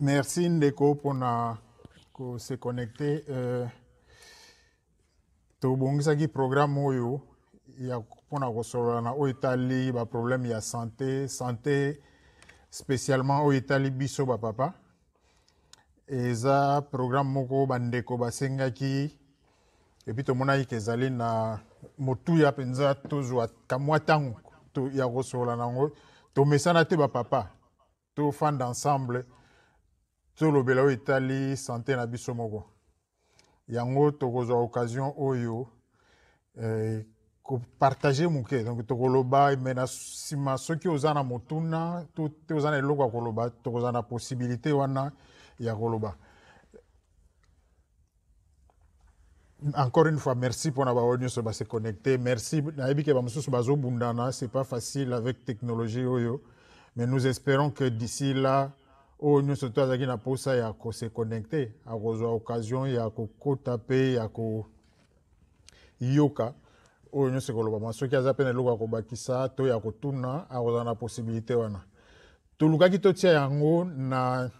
Merci Ndeko mpona kose connecte euh, tobongisaki programme oyo ya mpona kosolola na oyo etali baproblème ya santé santé spécialement oyo etali biso bapapa eza programme moko bandeko basengaki epuis tomonaki ke ezali na motuya mpenza tozwa kamwa ntango to ya kosola nango tomesana te bapapa tofanda ensemble tolobela oyo etali sante na biso moko yango tokozwa occasion oyo eh, kopartage moke donc tokoloba me na nsima soki oza na motuna to te oza na eloko ya koloba tokozala na posibilité wana ya koloba encore une fois, merci pour avoir venu se connecté. Merci. Ce n'est pas facile avec technologie. Mais nous espérons que d'ici là, oyo nyonso to azalaki na mposa ya kose connecte akozwa occasion ya kokota pe ya koyoka Nous nyonso ekoloba ma soki aza mpe na eloko ya kobakisa to ya kotuna akozala na posibilité wana tolukaki totia yango na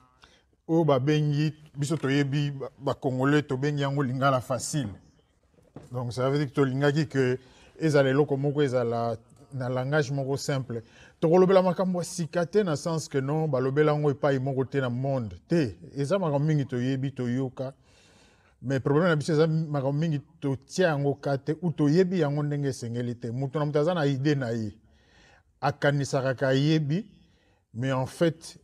oyo babengi biso toyebi bacongolais tobengi yango lingala facile donc ça veut dire tolingaki ke ezala eloko moko ezala na langage moko simple tokolobela makambo ya sika te na sens ke non balobela yango epai moko te na monde te eza makambo mingi toyebi toyoka mais problème na biso eza makambo mingi totia yango ka te ou toyebi yango ndenge esengeli te moto na moto aza na ide na ye akanisaka ka ayebi mais en fait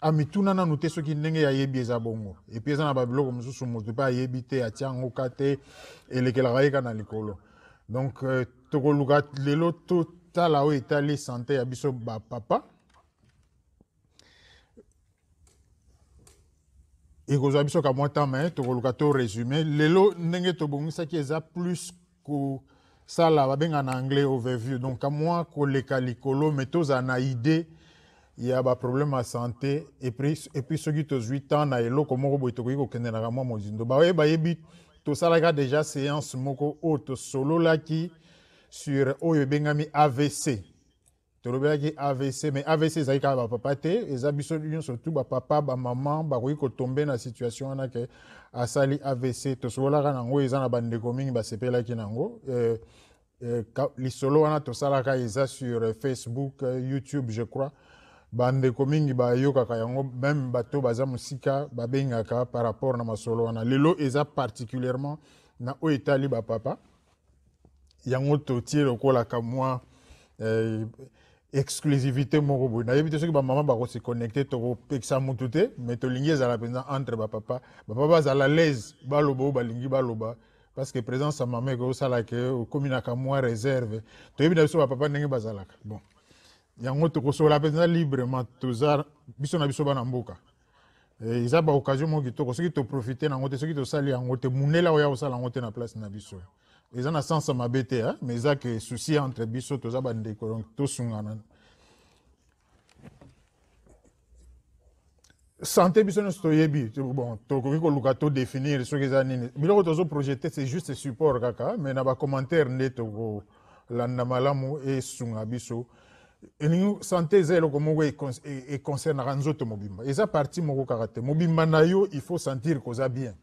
ami tuna nanu te soki ndenge ayebi eza bongo epuis eza na babiloko mosusu moto mpe ayebi te atia yango ka te elekelaka ye ka na likolo donc euh, tokoluka lelo totala oyo etali sante ya biso bapapa ekozwa biso ka mwa temps me tokoluka to résume lelo ndenge tobongisaki eza plus kosala babengaka na anglais overview donc kamwa koleka likolo me tozala na idée il y a ba problème ya santé et et puis puis epuis epuis soki tozwi temps na eloko moko boye tokoki kokendendaka mwa mozindo baoye to tosalaka déjà séance moko là qui sur oyo bengami avc qui avc mais avc ça ezalaki kaka bapapa te eza biso papa ba maman ba ko tomber na situation wana ke asali avc tosololaka na yango eza na bandeko mingi basepelaki na euh eh, eh, lisolo wana tosalaka eza sur facebook eh, youtube je crois bandeko mingi bayokaka yango meme bato baza mosika babengaka par rapport na masolo wana lelo eza particulièrement na oyo etali bapapa yango totie lokolaka mwa eh, exclusivité moko boye nayebi te soki bamama bakose connecte tokopekisa mutu te me tolingi ezala mpenza entre bapapa bapapa bazala lase baloba oyo balingi baloba parce que présence ya mama ekosala ke okomi naka mwa réserve toyebi na biso bapapa ndenge bazalaka bon yango tokosokola mpenza librement toza biso na biso bana mboka eh, eza baoccasion moko kitoko soki toprofite nango te soki tosali yango te mondela oya kosala yango te na place na biso eza na sens mabe te mais eza ke souci entre biso toza bandeko donc tosungana santé biso nyonso toyebi bon tokoki koluka todéfinir soki eza nini biloko tozoprojete c'est juste support kaka mais na bacommentaire nde tokolanda malamu esunga biso elingi sante eza eloko moko ekonsernaka e, e nzoto mobimba eza parti moko kaka te mobimba na yo il faut sentir koza bien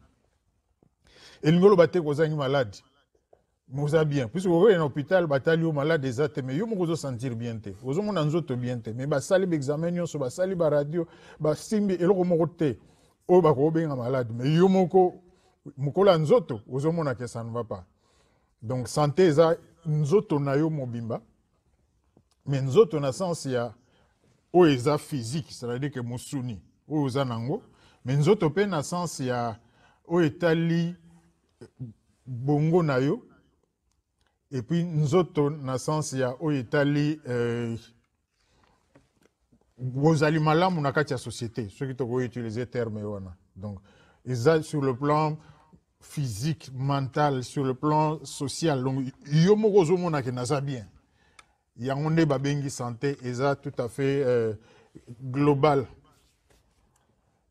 elingi oloba te kozangi malade oza bien puisque okokende na hôpital batali yo malade eza te mais yo moko ozosentir bien te ozomona nzoto bien te mais basali baexamen nyonso basali baradio basimbi eloko moko te oyo bakokobenga malade mais yo moko mokolo ya nzoto ozomonaka ça ne va pas donc santé eza nzoto na yo mobimba Mais me nzoto sens sanse ya oyo eza physique c'est-à-dire que ke mosuni oyo eza nango me nzoto mpe na y ya oyo etali bongo na yo puis nzoto na sanse ya a etali euh, bozali aliments là kati ya société qui soki le terme wana donc eza sur le plan physique mental sur le plan social donc yo moko na naza bien yango nde babengi santé eza tout à fait euh, global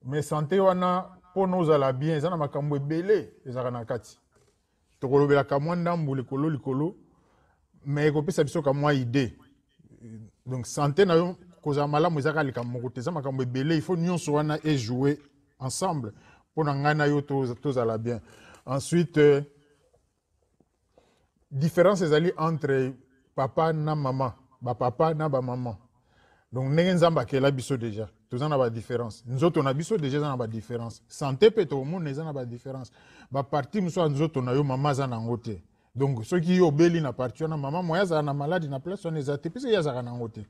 mais santé wana à la bien eza na makambo ebele ezalaka na kati colo, le colo, mais il faut ekopesa biso ka mwa idée donc santé na avons kozala malamu ezaka likambo moko te Il faut ebele ifaut nyonso et jouer ensemble pour na ngai na à la bien ensuite euh, différence entre papa na mama bapapa na bamama donc ndenge nzambe akela biso deja toza na badifference nzoto na biso deja eza na badifference sante mpe tomona eza na badifference baparti mosusu ya nzoto na yo mama aza na yango te donc soki yo obeli na parti wana mama moya azala na maladi na place wana eza te mpe soki ye azalaka na yango te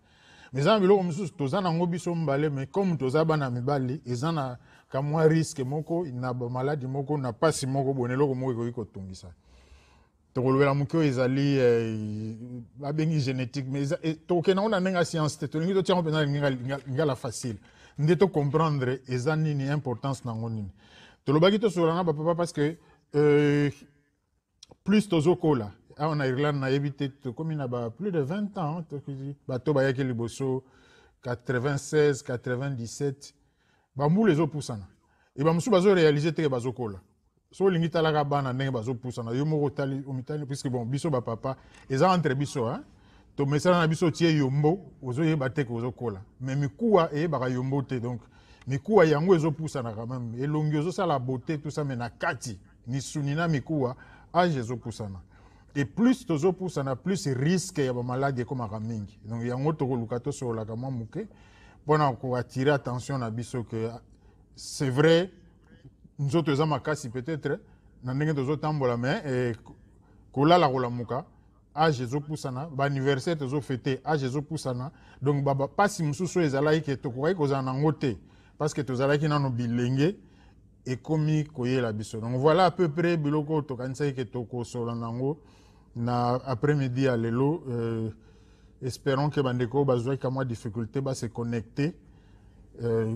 mais eza na biloko mosusu toza nango biso mibale mais comme toza bana mibale eza na kamwa riske moko na bamaladi moko na pasi moko bone eloko moko ekoki kotungisa tokolobela moke oyo ezali eh, babengi génétique mais eh, tokokenda ngo na ndenge ya science te tolingi totiango mpenza lingala facile nde tocomprendre eza nini importance nango nini tolobaki tosokola na bapapa parce que euh, plus tozokola awa na irlande nayebi te tokomi na ba plus de 20 ans bato bayaki liboso 96 97 bambula ezopusana e bamosusu bazorealize teke bazokola so olingi talaka bana ndenge bazopusana yo moko omitali puiske bon biso bapapa eza entre biso hein? to mesala na biso otie yombo ozoyeba te ke ozokola me mikuwa eyebaka yombo te donc mikuwa yango ezopusana quand même elongi ozosala beauté tout ça me na kati misuni na mikuwa ange ezopusana et plus tozopusana plus risque ya bamaladi ekomaka mingi donc yango tokoluka tosololaka mwa moke mpona koatire attention na biso ke c'est vrai Nous nzoto eza makasi peut-être na ndenge À me eh, kolala kolamuka age ezopusana fêté à Jésus ezopusana donc pas bapasi mosusu ezalaki ke tokokaki kozala nango te parce que tozalaki et bilenge ekomi la biso donc voilà à peu près biloko tokanisaki ke tokosola nango na après-midi à lelo euh, espérons que bandeko oyo qu'à moi difficulté se connecte euh,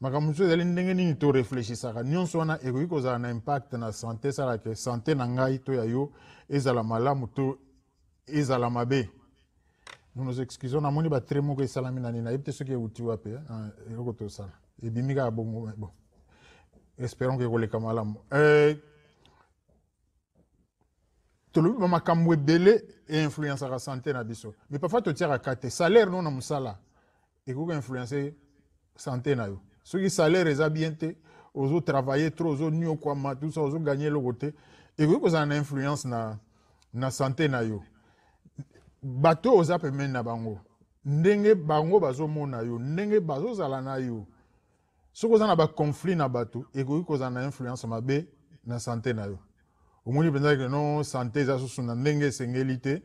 makambo mosusu ezali ndenge nini toreflechisaka nyonso wana ekoki kozala na impact na sante esala ke sante na ngai to ya yo ezala malamu to ezala mabe nous excusons namoni batre moko esalami na nini nayebi te soki euti wape ah, eloko tosala ebimi kaka bongo bon espérons ke koleka malamu eh, tolobi bamakambo ebele einfluenceaka sante na biso mais parfois totiaka te salaire no na mosala ekoki influence sante na yo soki salaire eza bien te ozotravaille trop ozoniokwama tusa ozoganye eloko te ekoki kozala na influence na, na sante na yo bato oyo oza pemeni na bango ndenge bango bazomona yo ndenge bazozala na yo soki oza na baconflit na bato ekoki kozala na influence mabe na sante na yo omoni mpenza eke non sante eza susu na ndenge esengeli te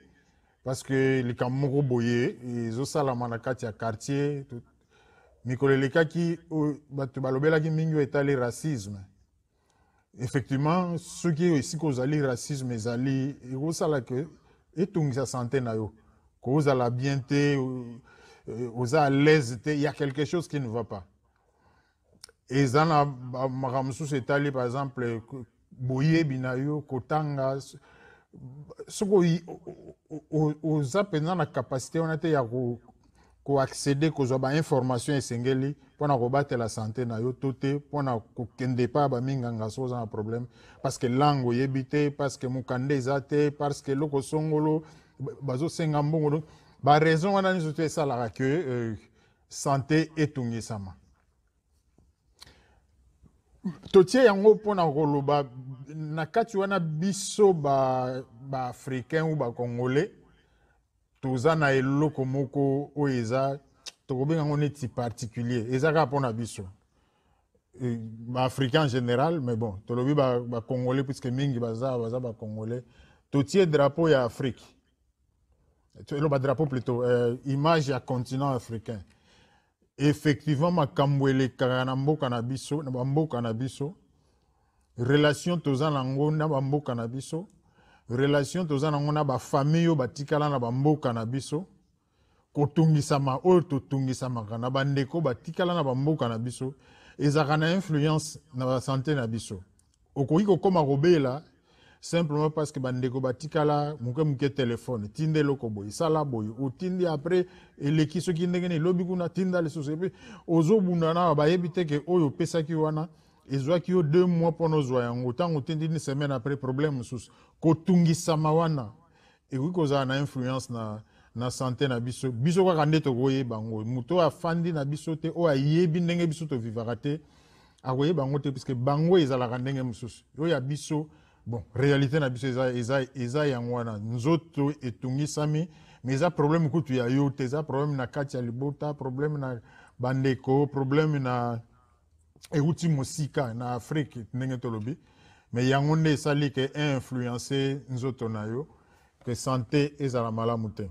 parce que likambo moko boye ezosalama na kati ya quartier mikolo elekaki bato balobelaki mingi oyo etali racisme effectivement soki esika ozali racisme ezali ekosala ke etungisa sante na yo kozala bien te eh, oza a l'aise te ya quelque chose qui ne va pas eza na makambo mosusu etali par exemple boyebi na yo kotanga soki oza mpenza na kapasité wana te ya koaccéde kozwa bainformation esengeli mpona kobatela sante na yo to te mpona kokende pa baminganga so oza na problème parce que langue oyebi te parce que mokanda eza te parce que eloko songolo bazosenga mbongo donc baraison wana nyonso te esalaka ke euh, sante etungisama totie yango mpona koloba na kati wana biso baafricain ba ou bacongolais toza na eloko moko oyo eza tokobenga yango neti particulier eza kaka mpona biso e, baafricain en général mais bon tolobi bacongolais ba puisque mingi baza baza bacongolais totie drapeau ya afrique eloba drapeau plutôt euh, image ya continent africain effectivement makambo elekaka na mboka na biso na bamboka na biso relation toza nango na bamboka na biso relation toza nango na bafamille oyo batikala na bamboka na biso kotungisama oyo totungisamaka na bandeko batikala na bamboka na biso ezalaka na influence na basante na biso okoki kokóma kobela simplement parce que bandeko batikala moke moke telefone tinda eloko boye sala boye otindi apres eleki soki ndenge na elobi kuna tinda lisusu epe ozobunda na bayebi te ke oyo opesaki wana ezwaki yo deux mois mpo na ozwa yango ntango otendi ni semaine après problème mosusu kotungisama wana ekoki kozala na influence na, na sante na biso biso kaka nde tokoyeba yango moto oyo afandi na biso te oyo ayebi ndenge biso tovivaka te akoyeba yango te puiske bango ezalaka ndenge mosusu oyo ya biso bon réalité na biso eza, eza, eza yango wana nzoto etungisami mais eza problème kutu ya yo te eza problème na kati ya libota problème na bandeko problème na ewuti mosika na afrike ndenge tolobi me yango nde esali ke einfluence nzoto na yo ke sante ezala malamu te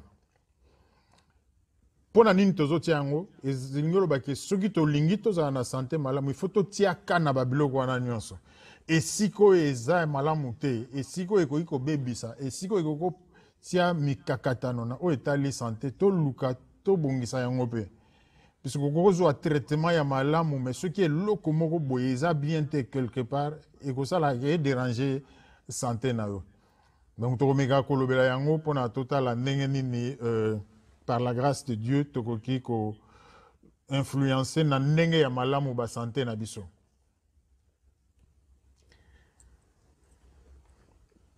mpo na nini tozotia yango elingi olobaki soki tolingi tozala na sante malamu ifo totiaka na babiloko wana nyonso esika oyo eza malamu te esika oyo ekoki kobebisa esika oyo ekoki kotia mikakatano na oyo etali sante toluka tobongisa yango mpe puisque vous traitement ya malamu mais qui qui est boye boyeza bien te quelque part la santé na donc yango euh, par la grâce de dieu tokoki koinfluence na nengeni ya malamu santé na biso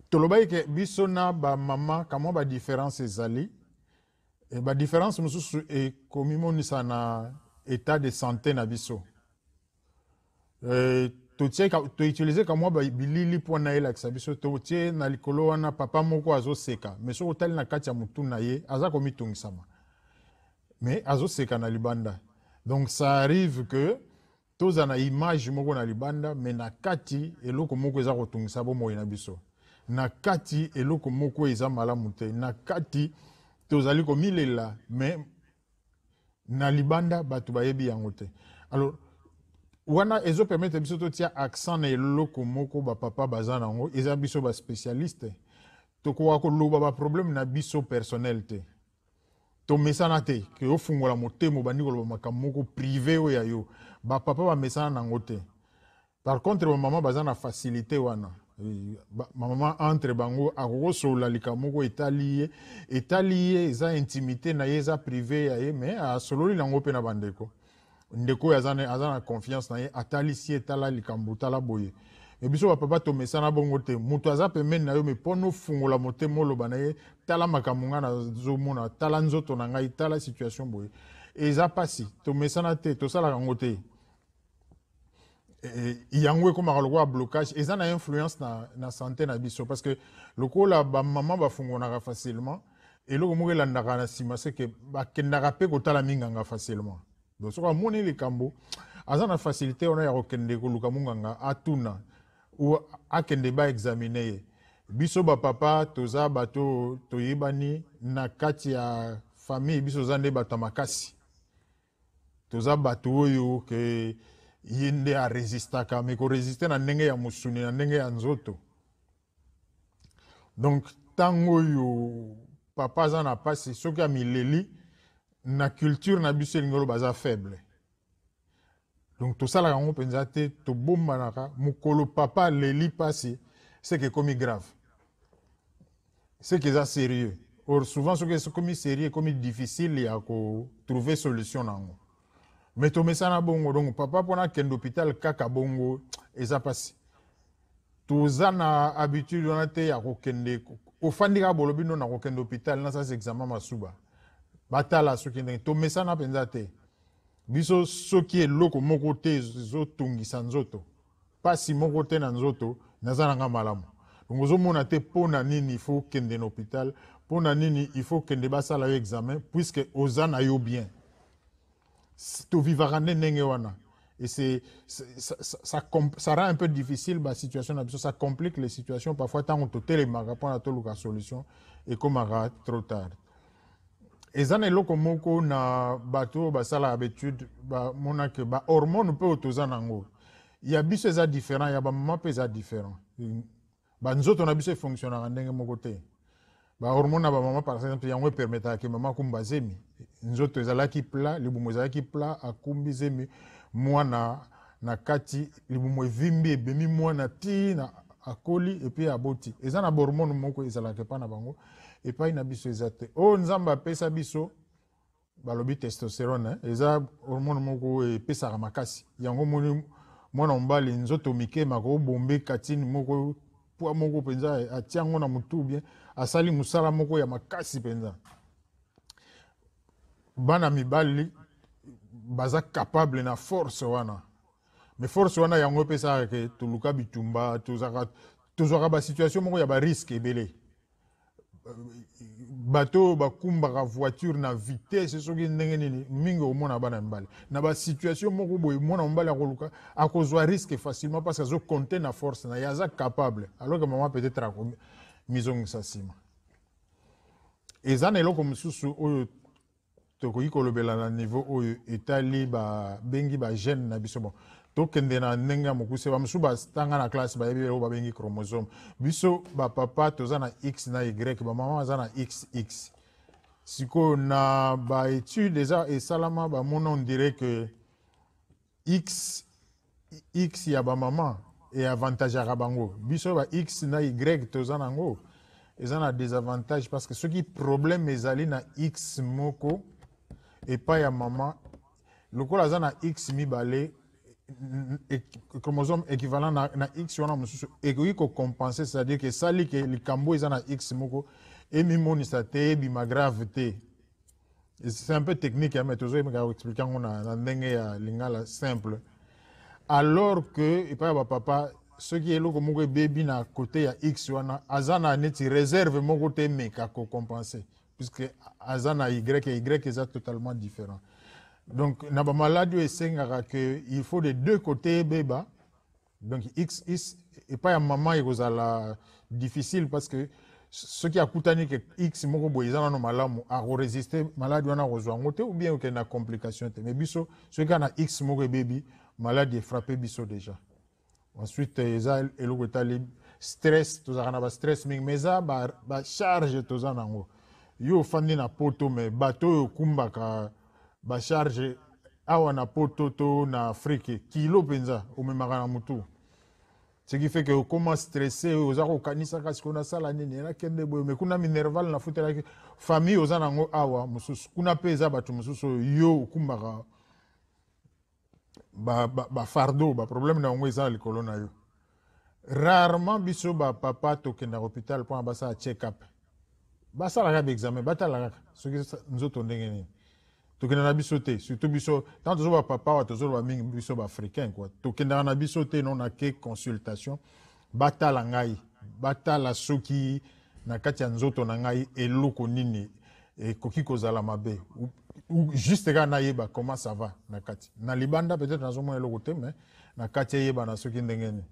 Tolo ke biso na ba différence zali e eh, badifference mosusu ekomimonisa na état de santé na biso e, toutilize kamwa bilili mpo na elakisa biso totie na likolo wana papa moko azoseka me soki otali na kati ya motu na ye aza komitungisama me azoseka na libanda donc ça arrive que toza na image moko na libanda me na kati eloko moko eza kotungisa bomoi na biso na kati eloko moko eza malamu te na kati tozali komilela me na libanda bato bayebi yango te alors wana ezopermetre biso totia accent na eloko moko bapapa baza na yango eza biso baspécialiste tokoka koloba baproblème na biso personnel te tomesana te ke ofungola motema obandi koloba makambo moko privé oyo ya yo bapapa bamesana nango te par contre bamama baza na facilité wana Eh, mama entre bango akokosola likambo moko etali ye etali ye eza intimité na ye eza privé ya ye me asololi yango mpe na bandeko ndeko oyo aza na confiance na ye atalisi etala likambo tala boye me biso bapapa tomesana bongo te moto aza pembeni na yo me mpono fungola motema oloba na ye tala makambo ngai nazomona tala nzoto na ngai tala situation boye eza mpasi tomesana te tosalaka yango te Eh, eh, yango ekomaka lokola blocage eza na influence na, na santé na biso parce que lokola bamama bafungonaka facilement eloko moko elandaka na nsima seke bakendaka mpe kotala minganga facilement don soko amoni likambo aza na facilité wana ya kokende koluka monganga atuna ou akende baexamine ye biso bapapa toza bato toyebani na kati ya famille biso toza nde bato ya makasi toza bato oyo ke okay, ye nde aresistaka me koresiste na ndenge ya musuni na ndenge ya nzoto Donc, ntango oyo papa aza na mpasi soki ya na culture na biso elingi oloba aza faible donk tosalaka yango mpenza te tobombanaka mokolo papa aleli mpasi seke ekomi grave seke eza sérieux or souvent soki ekomi sérieux ekomi difficile ya trouver solution na yango me tomesana bongo donc papa mpona kende hôpital kaka bongo eza mpasi toza na habitude wana te ya kokende ofandi kaka bolobi ndo na kokende hôpital nasasi examen masuba batala soki ndenge tomesana mpenza te biso soki eloko moko te ezotungisa nzoto mpasi moko te na nzoto naza nanga malamu donc ozomona te mpona nini ifo okende na hôpital mpona nini ifo okende basala yo examen puiske oza na yo bien tovivaka nde ndenge wana et c'est ça, ça, ça, ça, rend un peu difficile la situation ça complique les situations parfois tant que totelemaka mpona toluka solution ekomaka trop tard eza na eloko moko na bato oyo basalaka baétude bamonake bahormone mpe oyo toza nango ya biso eza différent ya bamama mpe eza différent banzoto na biso efonctionnaka ndenge moko te bahormone na bamama par exemple yango epermetaka mama akumba zemi nzoto ezalaki pla libumu ezalaki pla akumbi zemi mwana na kati libumu evimbi ebemi mwana ntina akoli epuis aboti eza na bahormone moko ezalaka epai na bango epai na biso eza te oyo oh, nzambe apesa biso balobi testosterone eza hormone moko epesaka makasi yango moni mwana mobali nzoto mike maka obombe katini moko pwa moko mpenza atia yango na motu bien asali mosala moko ya makasi mpenza bana mibali baza capable na force wana mais force wana yango epesaka ke toluka bitumba tozwaka basituation moko ya bariske ebele bato oyo bakumbaka voiture na vitese soki ndenge nini mingi omona bana mibale na basituation moko boye mwana mobali akoluka akozwa riske facilement parce que azokonte na force na ye aza capable alors ke mama peut-être mizongisa nsima eza na eloko mosusu oyo tokoki kolobela na niveau oyo etali babengi bagene na biso bon tokende na ndenge ya mokuse bamosusu batanga na classe bayebi eloko babengi chromosome biso bapapa toza na x na y bamama baza na xx sikoyo na baétude eza esalama bamona ondire ke x x ya bamama et avantage à Rabango. Biso ba X na Y toza nango. Ils ont des désavantage parce que ce qui problème mes na X moko et pas ya maman. Le col na X mi balé chromosome équivalent na, na X wana mususu ekoki compenser c'est-à-dire que que le kambo ils na X moko et te ebima gravité et c'est un peu technique hein, mais vais vous expliquer na peu ya lingala simple alors que epai ya bapapa soki eloko moko ebebi na kote ya x wana aza na neti réserve moko te emeka kocompense puisque aza na y y eza totalement différent donc na bamaladi oyo esengaka ke il faut de deux côté ebeba donc x, x epai ya mama ekozala difficile parce que soki akutani ke x moko boye eza nano malamu akoresiste maladi wana akozwa yango te ou bien okende na complication te mais biso soki kaka na x moko ebebi maladi efrappe biso déjà ensuite eza eloko etali stress tozalaka na bastress mingi mais eza bacharge ba toza nango yo ofandi na poto me bato oyo okumbaka bacharge awa na poto to na afrike kilo mpenza omemaka na motu ce qui fait ke okóma stressé oyo oza kokanisaka sikoyo nasala nini nakende boye me kuna minerval nafutelaki famille oza nango awa mosusu kuna mpe eza bato mosusu oyo yo okumbaka bafardeau ba, ba baproblème na yango eza na likolo na yo rarement biso bapapa tokenda hôpital mpona basala check up basalaka baexamen batala kaka soki nzoto ndenge nini tokendaka na biso te surtout biso ntango tozo bapapa wa tozoloba mingi biso baafricain kua tokendaka na biso te non nake consultation batala ngai batala soki na kati ya nzoto na ngai eloko nini ekoki kozala mabe juste kaka nayeba comment ça va na kati na libanda peut-être nazomona eloko te mais na kati eyebana soki ndenge nini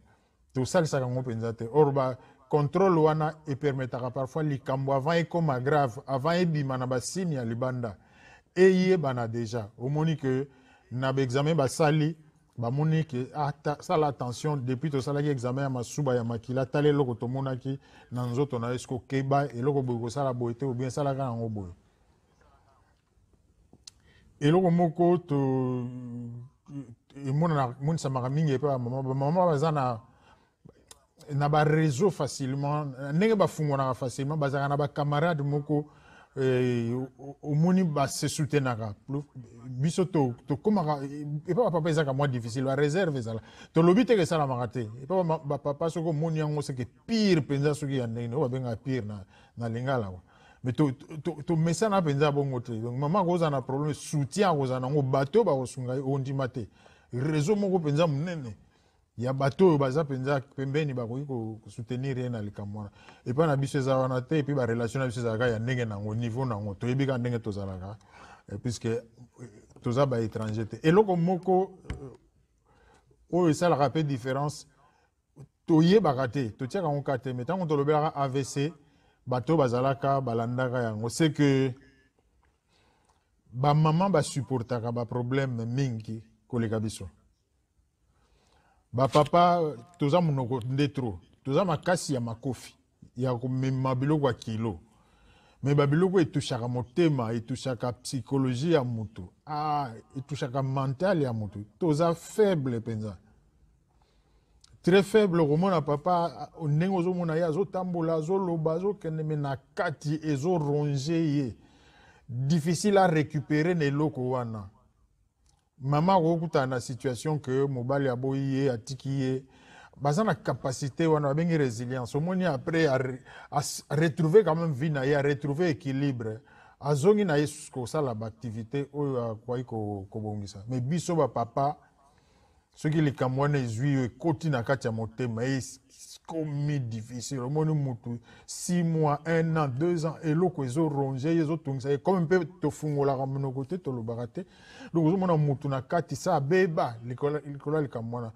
tosalisaka yango mpenza te or bacontrôle wana epermetaka parfois likambo avant ekoma grave avant ebima na basine ya libanda eyebana déjà omoni ke na baexamen basali bamoni ke ah, sala attention depuis tosalaki examen ya masuba ya makila tala eloko tomonaki na nzoto na yo soki okeba eloko boye kosala boye te obien esalaka yango boye eloko moko emonisamaka mingi epai bamama baza na na bareseau facilement ndenge bafungonaka facilement bazalaka na bacamarade moko eh, omoni basesoutenaka biso tokomaka epai bapapa ezaka mwa difficile bareserve ezala tolobi teke esalamaka te epai bapapa soki omoni yango seke pire mpenza soki ya ndenge oyo babengaka pire na lingala kwa me tomesana mpenza bongo te eh. donc mama akozala na problème soutien akozala nango bato oyo bakosunga ye ondima te réseau moko mpenza monene ya bato oyo baza mpenza pembeni bakoki kosoutenir ye na likambo wana epai na biso eza wana te epui barelation na biso ezalaka ya ndenge nango niveau nango toyebi kaka ndenge tozalaka puiske toza baétranger te eloko moko oyo esalaka mpe différence toyebaka te totiaka ngo ka te me ntango tolobelaka avc bato oyo bazalaka balandaka yango se ke bamama basuportaka baproblème mingi koleka biso bapapa toza monoko nde tro toza makasi ya makofi ya komema biloko ya kilo me babiloko etushaka motema etushaka psikologie ya motu ah, etushaka mentale ya motu toza faible mpenza très faible okomona papa ndenge ozomona ye azotambola azoloba azokende me na kati ezoronge ye difficile arécupere na eloko wana mama akokutana na situation ke mobali aboyi ye atiki ye baza na capacité wana babengi résilience omoni après aretrouve quand même vie na ye aretrouve équilibre azongi na ye kosala baactivité oyo akwai kobongisa mais biso bapapa ko soki likambo wana ezwi yo ekoti na kati ya motema ekomi eh, difficile omoni mutu 6 mois 1 an 2 ans eloko ezoronge ye ezotungisa ye komi mpe tofungolaka monoko te tolobaka te donc ozomona mutu na kati sa abeba likolo ya likambo wana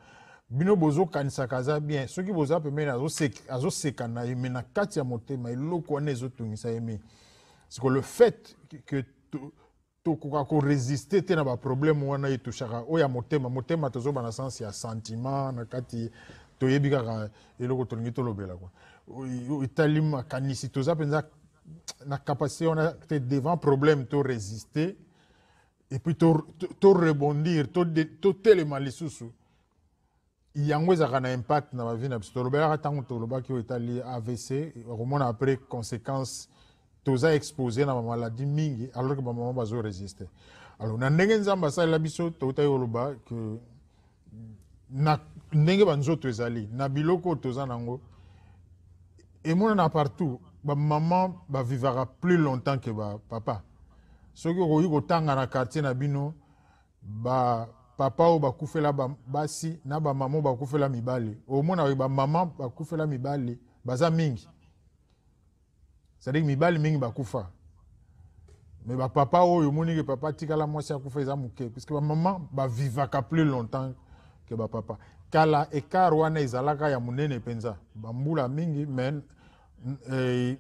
bino bozokanisaka aza bien soki boza pembeni azoseka na ye me na kati ya motema eloko wana ezotungisa ye mingi parce que le fait que tokoka koresiste te na baproblème wana etushaka oyo ya motema motema tozoba na y ya sentiment na kati toyebi kaka eloko tolingi tolobela kua etali makanisi toza mpenza na capacité wana te devant problème torésiste epuis torebondir totelema lisusu yango ezalaka na impact na vie na biso tolobelaka ntango tolobaki oyo etali avc après conséquence toza expose na bamaladi mingi alors ke bamama bazo resiste alors na ndenge nzambe asalela biso toutaki koloba ke na ndenge banzoto ezali na biloko oyo toza nango emonana partout bamama bavivaka plus longtemps ke bapapa soki okoki kotanga na quartier na bino bapapa oyo bakufela basi na bamama oyo bakufela mibale omona bamama bakufela mibale baza mingi cestadire mibali mingi bakufa me bapapa oyo omonike papa atikala mwasi akufa eza moke puiske bamama bavivaka plus longtemps ke bapapa kala ekare wana ezalaka ya monene mpenza bambula mingi me eh,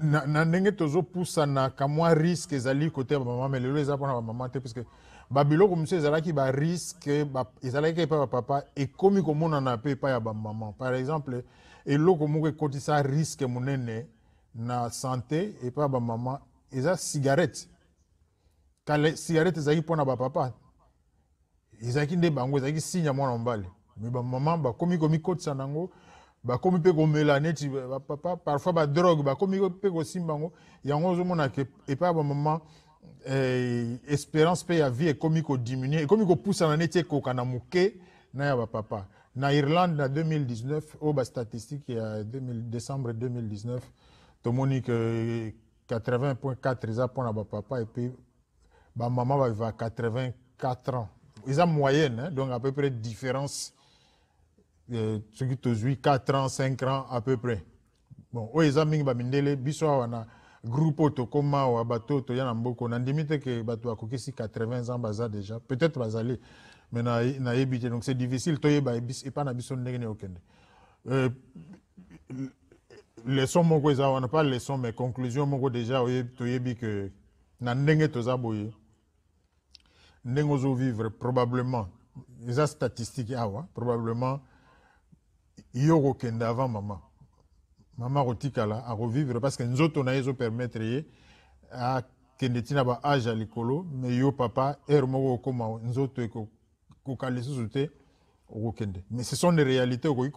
na, na ndenge tozopusanaka mwa riske ezali kote ya bamama me lelo eza mpona bamama te puiske babiloko mosusu ezalaki bariske ba, ezalaki epai bapapa ekómi komonana pe epai ya bamama par exemple eloko moko ekotisa riske monene na sante epai ya bamama eza cigarette kala cigarette ezalaki mpona bapapa ezalaki nde bango ezalaki signe ya mwana mobali me bamama bakomi komikotisa nango bakomi mpe komela neti bapapa parfois badrogue bakomi mpe kosimba yango yango ozomona ke epai ya bamama eh, espérance mpe ya vie ekomi kodiminue ekomi kopusana neti ekoka na moke na ya bapapa na irlande na 2019 oyo bastatistike ya décembre 2019 tomoni ke 80.4 eza mpona bapapa epuis bamama baviva 84 ans eza moyenne hein? donc à peu près différence euh, soki tozwi 4 ans 5 ans à peu près bon oyo eza mingi bamindele biso awa na groupe oyo tokóma awa bato oyo toya na mboka nandimi te ke bato bakokisi 80 ans baza déjà peut-être bazali na na te donc c'est difficile toyeba epa na biso ndenge nini okende euh, leson moko on a pas leson mais conclusion moko déjà bi que na ndenge toza boye ndenge vivre probablement les statistiques awa probablement yo kokende avant maman mama mama à revivre parce que nzoto na à ezopermettre ye akende ba baage à likolo mais yo papa ere moko okoma nzoto koka lisusu te okokende mais ce sont des réalités okoki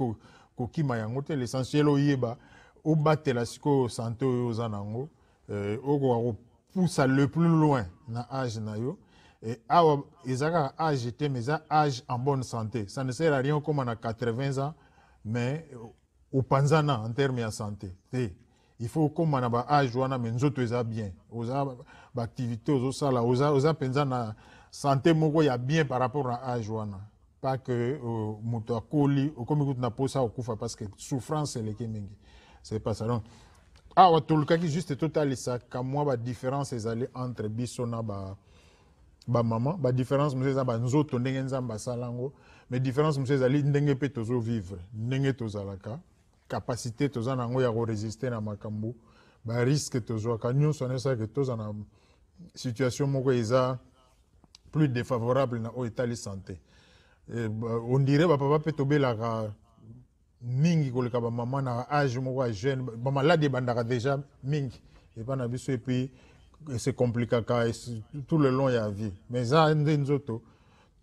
kokima yango te l'essentiel oyeba obatela sikoyo santé oyo oza nango eh, okoka kopusa le plus loin na age na yo e awa eza kaka age te mais eza age en bonne santé ça ne sert à rien okóma na 80 ans mais opanzana en terme ya santé te il faut okóma na baage wana mais nzoto eza bien oza autres ozosala aux autres pensant na santé, moko ya bien par rapport à joana pas que uh, moto akoli okomi kutu na au okufa parce que souffrance c'est les mingi c'est pas ça donc awa ah, qui juste moi bah différence badifference ezali entre biso na ba bamama badifference mosusu nous autres, ndenge nzambe asala yango mais différence monsieur mosusu ezali ndenge mpe tozovivre ndenge tozalaka kapasité toza na yango ya résister na makambo bariske tozwaka nyonso ça que toza na situation moko eza plus défavorable na oyo etali santé ondire bapapa mpe tobelaka mingi koleka bamama na age moko ya jeune bamaladi ebandaka déjà mingi epa na biso epuis se complikaka tout le long ya vie mais eza nde nzoto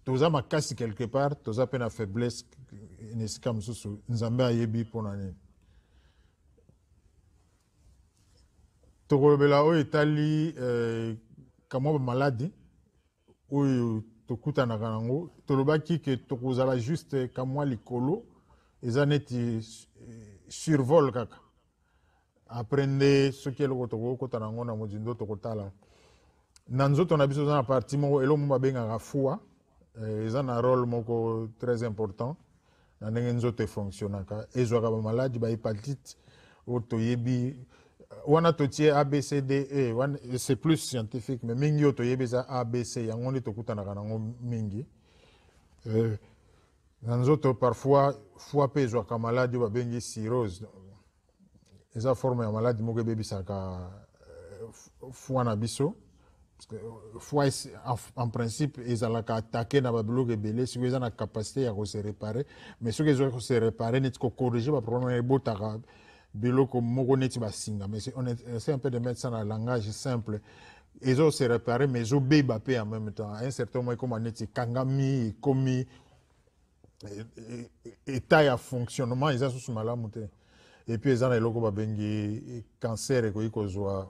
toza makasi quelque part toza mpe na faiblesse na esika mosusu nzambe ayebi mpona nini tokolobela oyo etali euh, kamwa bamalade oyo tokutanaka nango tolobaki ke tokozala juste kamwa likolo eza neti survol kaka apres nde soki eloko tokokota nango na modindo tokotala na nzoto na biso eza na parti moko eloko mo babengaka fwa eh, eza na role moko très important na ndenge nzoto efonctionnaka ezwaka bamaladi bahépatite oyo toyebi Euh, wana totie abcde wana c'est plus scientifique mais mingi oyo toyebi eza abc yango nde tokutanaka nango mingi euh, na nzoto parfois fois mpe ezwaka maladi oyo babengi cirose eza forme ya maladi moko ebebisaka euh, foi na biso euh, foi en principe ezalaka atake na babiloko ebele soki eza na capacité ya kose répare mais soki ezwaki kose répare neti kocorrige baproblème ebotaka biloko moko neti basinga mais on essaie un peu de mettre ça na langage simple ezose repare mais ezobeba mpe en même temps un certain moment ekóma neti ekangami ekomi état ya fonctionnement eza susu malamu te et puis eza na eloko babengi cancer ekoki kozwa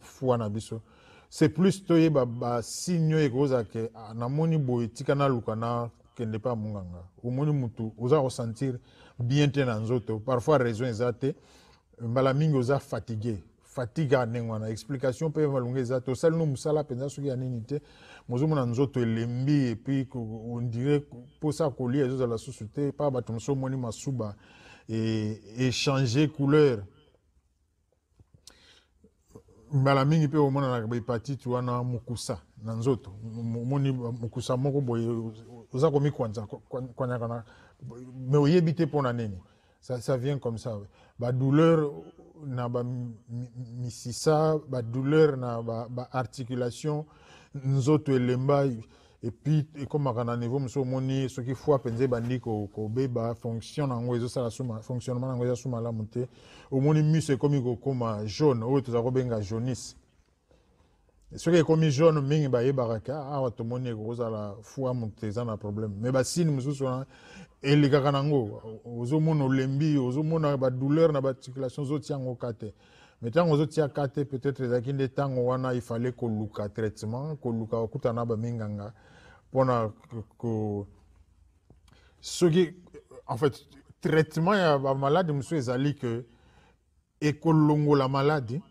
foi na biso c'est plus toyeba basigne oyo ekozala ke namoni boye tika naluka nakende mpe amonganga omoni motu oza kosentir bien te na nzoto parfois raison eza te mbala mingi oza fatigue fatigue ya ndenge wana explication mpe malonga eza tosali no mosala mpenza soki ya nini te mozomona nzoto elembi epuis ondire mposa kolia ezozala susu te mpa bato mosusu omoni masuba échange couleur mbala mingi mpe omonanaka bahepatite wana mokusa na nzoto omoni mokusa moko boye oza komikwanza kwanzaka me oyebi te mpona nini ça, ça vient comme ça badouleur na bamisisa badouleur na baarticulation ba nzoto elemba epuis ekómaka na niveau mosusu omoni soki fois mpenza ebandi kobeba fonction na yango ezosala fonctionnement na yango eza so malamu te omoni miso ekómi kokóma jaune oyo toza kobenga jaunisse soki ekomi jaune mingi bayebakaka awa tomoni ekozala fwamu te eza na probleme me basine mosusu wana elekaka nango ozomona olembi ozomona badouleur na baarticulation ozotia yango ka te me ntango ozotia ka te peut-être ezalaki nde ntango wana ifale koluka traitement koluka kokutana baminganga mpona soki en fait traitement ya bamaladi mosusu ezali ke ekolongola maladi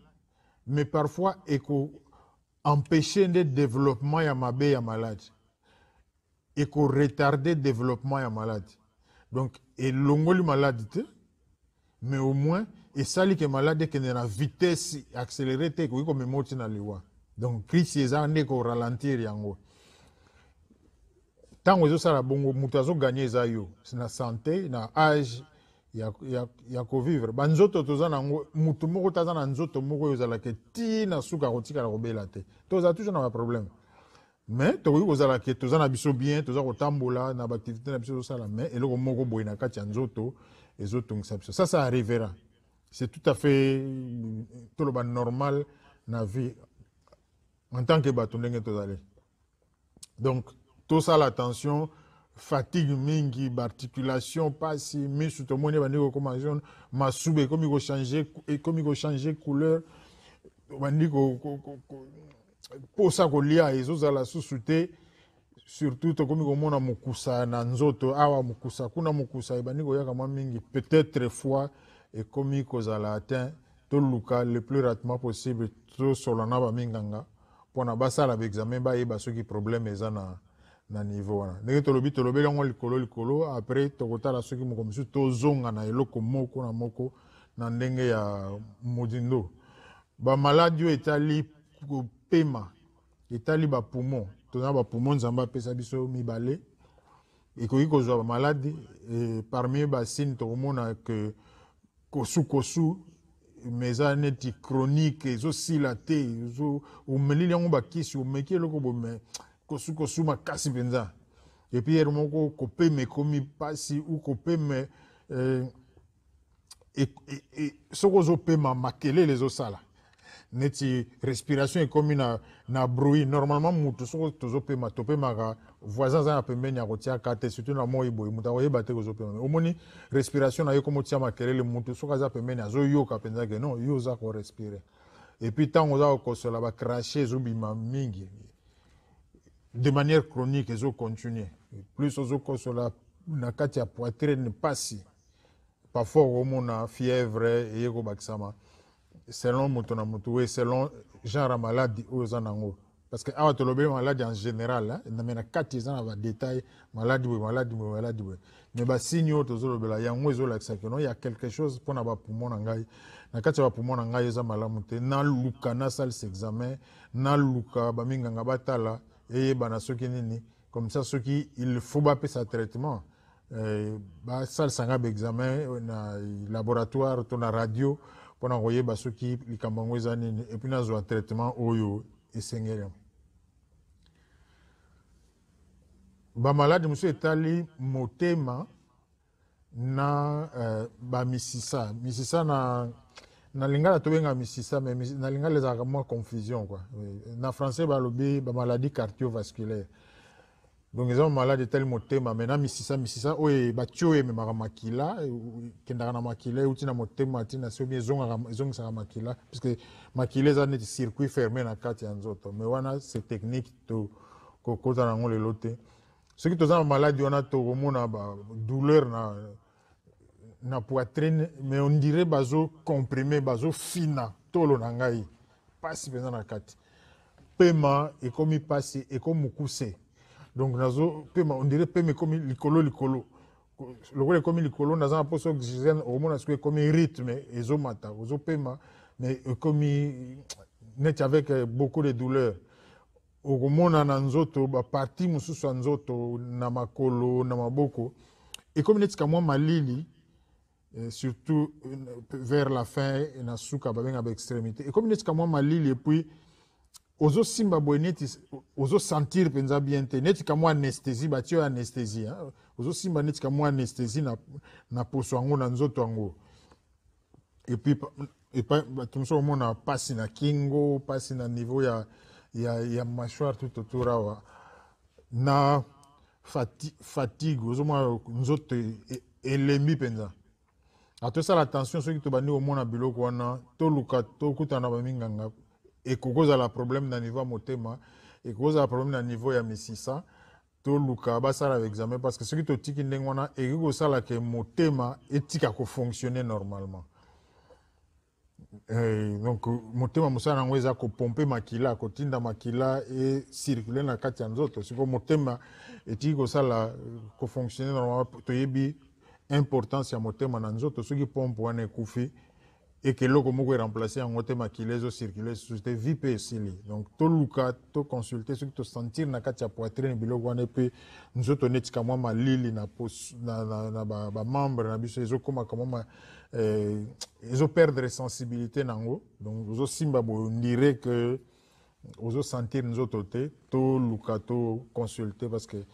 mais parfois eko empêcher le développement ya mabe ya et qu'on retarder le développement ya malade donc est malade mais au moins esali est malade ekende na vitesse accéléré te comme komema otina liwa donc krisi eza nde Tant yango ça la bongo mutazo azoganye ça yo na santé na age ya, ya, ya kovivre banzoto toza nango motu moko taza na nzoto moko zalake ti na suka kotikala kobela te toza toujours na problème mais tokoki ko zalake, toza na biso bien toza tambola, na baaktivité na biso sala, mais eloko moko boye na kati ya nzoto ezotungisa biso ça ça arrivera c'est tout à fait toloba normal na vie en tant que bato ndenge tozali donc tosala l'attention fatigue mingi baarticulation mpasi misu tomoni bandiki kokóma jaune masuba ekomi kochange ekomi kochange couleur bandiki posa kolia ezozala susu te surtout tokomi komona mokusa na nzoto awa mokusa kuna mokusa ebandi koyaka mwa mingi peut-être fois ekomi kozala atteint toluka le plus rapidement possible tosola na baminganga mpona basala baexamen bayeba soki problème eza na na niveau wana ndenge tolobi tolobeli yango likolo likolo apres tokotala soki moko mosusu tozonga na eloko moko na moko na ndenge ya modindo bamaladi oyo etali kopema etali bapumon tozana bapumon nzambe apesa biso mibale ekoki kozwa bamaladi e, parmi basine tokomona ke kosukosu me eza neti chronique ezosila te omeleli yango bakisi omeki eloko bome kosukosu makasi mpenza epui yere moko kopema ekomi mpasi u kopema eh, e, eh, e, eh, e, eh, soki ozopema makelele ezosala neti respiration ekomi na, na bruit normalement mutu soki tozopema topemaka voisin aza na pembeni ya kotiaka te surtout na moi boye moto akoyeba te kozopema omoni respiration na ye komi otia makelele mutu soki aza pembeni azoyoka mpenza ke non yo oza korespire epuis ntango oza kosola bacrache ezobima mingi de manière chronique et ezokontinue plus sur ozokosola na kati ya poitrine mpasi parfois okomona fièvre et eye kobakisama selon moto na moto selon genre ya maladi oyo eza parce que awa ah, tolobeli maladi en général détail hein. na ou eza ou badetail mais boye maladi boye maladi boye me basigne oyo tozolobela yango il y a quelque chose mpona bapumo na ngai na kati ya bapumo na ngai eza malamu te naluka nasalisa examen naluka baminganga batala eyebana soki nini comme ça soki il faut sa traitement euh, sanga ba examen na laboratoire to na radio mpona koyeba soki likambo eza nini na zo traitement oyo esengeli malade monsieur etali motema na euh, ba misisa misisa na nalinga natobenga na misisa me nalinga les arguments confusion quoi. na français balobi maladie cardiovasculaire donc eza mamaladi tel motema me na misisa misisa ba mara makila kenda na makila na motema zonga makila que makila za neti circuit fermé na kati nzoto me wana c'est technique kokota qui qui te malade na na na poitrine mais on dirait bazo comprime bazofina tolo na ngai pasi mpenza na kati pema ekomi pasi ekomi mokuse donc nazo pema on dirait pema ekomi likolo likolo lokola ekomi likolo naza na mposo oxygène okomona sikoyo ekomi rythme ezomata ozopema mais ekomi neti avec eh, beaucoup de douleur okomona na nzoto baparti mosusu ya nzoto na makolo na maboko ekomi neti kamwa malili surtout vers la fin na suka babenga baextrémité ekomi neti kamwa malili epuis ozosimba boye neti ozosentir mpenza bien te neti kamwa anesthésie batie oyo anesthésie ozosimba neti kamwa anesthésie na, na poso yango na nzoto yango epuis bato mosusu omona mpasi na kingo mpasi na niveau ya, ya, ya mâchoire tout autour awa na fati, fatigue ozomona nzoto e, e, elembi mpenza na tosala attention soki tobandi komona biloko wana toluka tokutana na baminganga ekoki kozala problème na niveau ya motema ekoki kozala problème na niveau ya misisa toluka basala examen parce que soki totiki ndenge wana ekoki kosala ke motema etika kofonctionne normalement Eh, donc motema mosala na yango eza kopompe makila kotinda makila ecircule na kati ya nzoto siko motema etiki kosala kofonctionne normalement toyebi importance ya motema na nzoto soki pompe wana ekufi ekeloko moko eremplace yango te makila ezocircule lisusu te vi mpe esili donc toluka toconsulte soki tosentir na kati ya poitrine biloko wana mpe nzoto netika mwa malili na, na, na, na bamembre ba na biso ezokomaka mwa eh, ezoperdre sensibilité nango donc ozosimba boye ondire ke ozosentir nzoto te toluka toconsulte parce que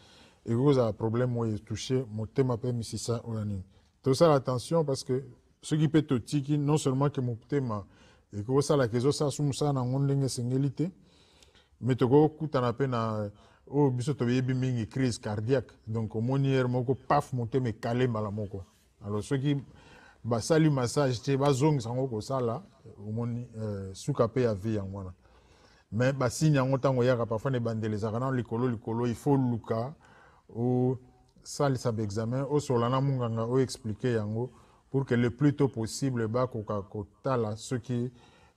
ekoki kozala problème oyo etouche motema mpe misisa oyo ya nini tosala attention parce que soki mpe totiki non seulement ke motema ekoki kosalaka ezosala so mosala nango ndenge esengeli te mais tokokutana mpe na oyo biso toyebi mingi crise cardiaque donc omoni ere moko paf motema ekale mbala moko alors soki basali massage te bazongisa yango kosala omoni euh, suka mpe ya vie yango wana mais basine yango ntango eyaka parfois na ebandeli ezaka nano likolo likolo il faut luka osalisa baexamen osolana munganga oexplike yango pour que le plus tôt possible bakoka kotala soki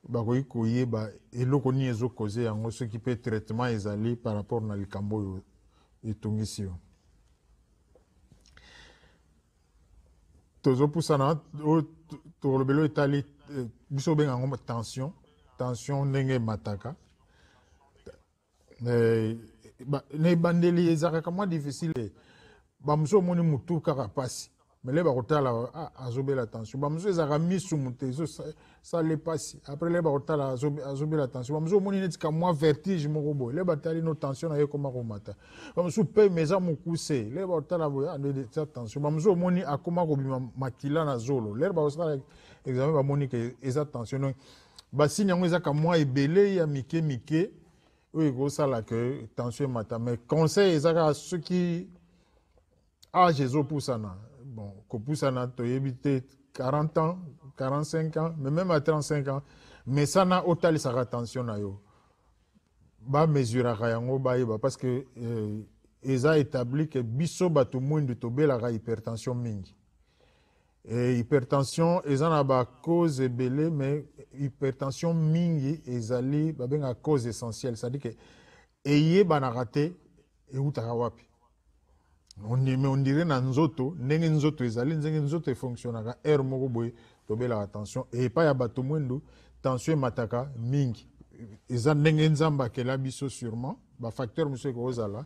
bakoki koyeba eloko nini ezokoze yango soki mpe traitement ezali par rapport na likambo oyo etungisi yo tozopusana tolobeli oyo etali eh, biso obenga yango tension tension ndenge emataka eh, na ebandeli ezalaka mwa difficile bamosusu omoni motu kaka mpasi mele bakotala ah, azobela tension bamosusu ezalaka misumu te ezosala epasi apres le bakotala azobela tension bamosusu omoni neti ka mwa vertige moko boye le batali no tension na ye ekoma komata bamosusu peme eza mokuse le bakotala boyeza ah, tension bamosusu omoni akoma kobima makila na zolo lere bakosala examen bamoni ke eza tension donc basine yango ezaka mwa ebele ya mike mike oyo ekosalaka tension emata mais conseil ezaka soki age ezopusana bon kopusana toyebi te 40 ans 45 ans mais même à 35 ans mesana otalisaka tension na yo bamesuraka yango bayeba parce que euh, eza établi ke biso bato mwindu tobelaka hypertension mingi hypertension eza na bacause ebele mais hypertension mingi ezali babengaka cause essentielle c'est-à-dire ke eyebanaka te eutaka wapi me ondire na nzoto ndenge nzoto ezali ndenge nzoto efonctionnaka aire moko boye tobelaka tension epai ya bato mwindu tension emataka mingi eza ndenge nzambe akela biso sûrement bafacteur mosusu ekokozala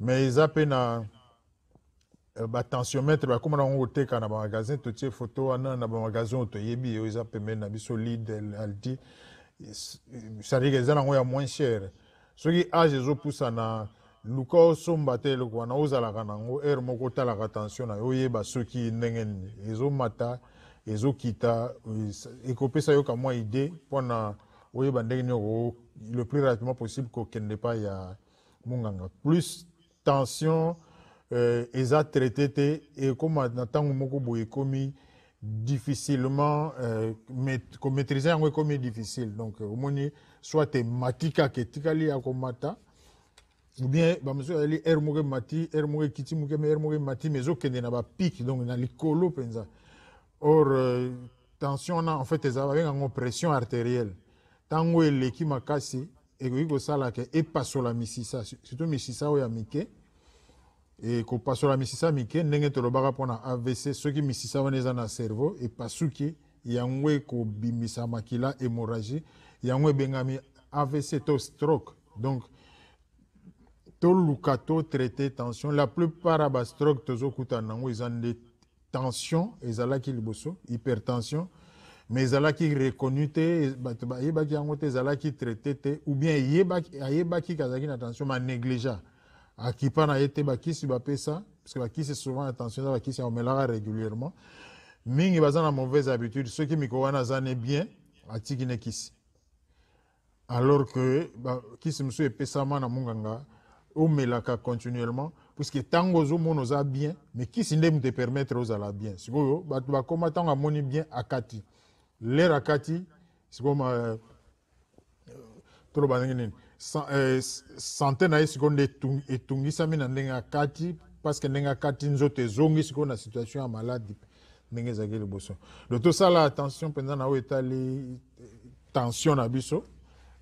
me eza mpe na batensiometre bakomana yango koteka na bamagasin totie foto wana na bamagasin oyo oh, toyebi oyo eza pembeni na biso lidl aldi cetadire eza nango ya moins chere soki age ezopusana luka osomba te eloko wana ozalaka nango aire moko otalaka tension na yo oyeba soki ndenge nini ezomata ezokita ekopesa yo kamwa idée mpona oyeba ndenge nini le plus rapidement possible kokende epai ya monganga plus tension euh, eza traité te ekóma na ntango moko boye ekómi difficilement euh, komaîtrise yango ekómi difficile donc euh, omoni soit ematikaka etikali ya komata ou bien bamosusu ezali aire er moko emati aire er moko ekiti moke me aire er moko emati mais ezokende na bapike donc na likolo mpenza or euh, tension wana en fait eza babengango pression artérielle ntango eleki makasi ekoki kosala ke epasola misisa surtout misisa oyo ya mike Et e kopasola misisa mike ndenge pour un avc ce qui wana ont un cerveau et a yango ekobimisa makila hémorragie a un avc stroke donc traité tension la plupart un tension hypertension mais ezalaki reconnu te bato bayebaki yango ou bien na tension ma négligea akipa na ye te bakisi bapesa parceke bakisi souvent attention qui bakisi aomelaka régulièrement mingi baza na mauvaise habitude ce qui wana aza bien atiki ne alors que bakisi mosusu epesama na monganga omelaka continuellement tant ntango ozomona oza bien mais qui nde permettre epermettre ozala bien sikoyo bato bakoma ntango amoni bien akati lere akati sikoyo eh, toloba ndenge sante euh, na ye sikoyo nde etungisami na ndenge ya kati parceke ndenge ya kati nzoto ezongi sikoyo na situation ya maladi ndenge ezalaki liboso do tosala attention mpenza na oyo etali tension na biso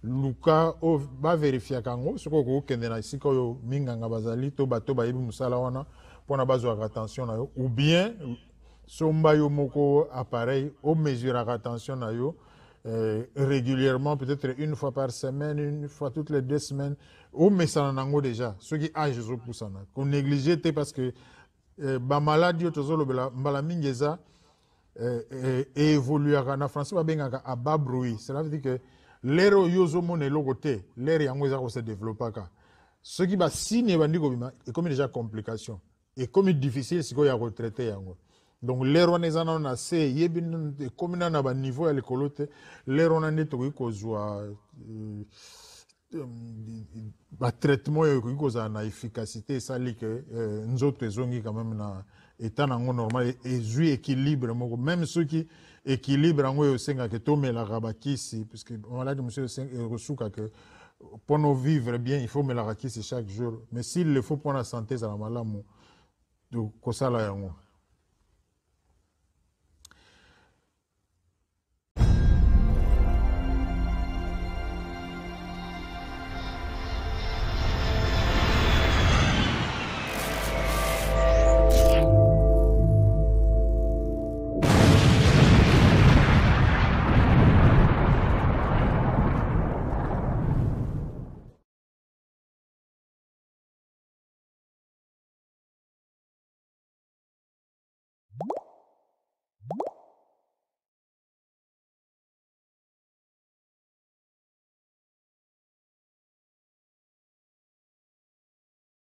luka oyo baverifiaka yango soki okoki okende na esika oyo minganga bazali to bato bayebi mosala wana mpona bazwaka tension na yo ou bien somba yo moko appareil omesuraka tension na yo Euh, régulièrement, peut-être une fois par semaine, une fois toutes les deux semaines, ou mais ça en a déjà, ceux qui agissent pour ça. Hein. qu'on négligeait parce que euh, Bamaladi, Mbalamingeza, euh, évoluera na français, babengaka ababrui. Cela veut dire que l'air est de côté, l'air yango eza se développer ka. Ce qui va bah, signer gouvernement, et comme déjà complication, et comme difficile sikoya retraité hein, donc lere wana eza nano na se eyebi ekómi nano na baniveau ya likolo te lere wana nde tokoki kozwa euh, batraitement oyo ekoki kozala na efficacité esali ke euh, nzoto ezongi quand même na etat nango normal ezwi équilibre moko même soki équilibre yango oyo osengaka tomelaka bakisi puisque maladi mosusu ekosukaka mpona vivre bien il faut omelaka kisi chaque jour mais s'il le faut mpona santé ezala malamu kosala yango